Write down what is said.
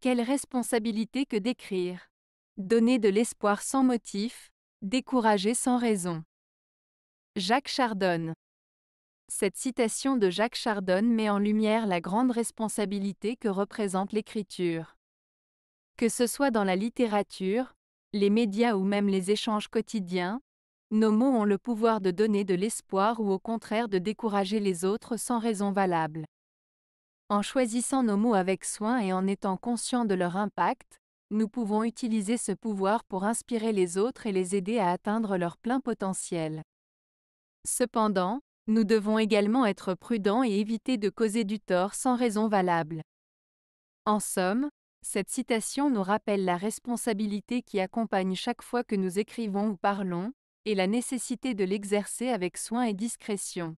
Quelle responsabilité que d'écrire. Donner de l'espoir sans motif, décourager sans raison. Jacques Chardonne. Cette citation de Jacques Chardonne met en lumière la grande responsabilité que représente l'écriture. Que ce soit dans la littérature, les médias ou même les échanges quotidiens, nos mots ont le pouvoir de donner de l'espoir ou au contraire de décourager les autres sans raison valable. En choisissant nos mots avec soin et en étant conscients de leur impact, nous pouvons utiliser ce pouvoir pour inspirer les autres et les aider à atteindre leur plein potentiel. Cependant, nous devons également être prudents et éviter de causer du tort sans raison valable. En somme, cette citation nous rappelle la responsabilité qui accompagne chaque fois que nous écrivons ou parlons, et la nécessité de l'exercer avec soin et discrétion.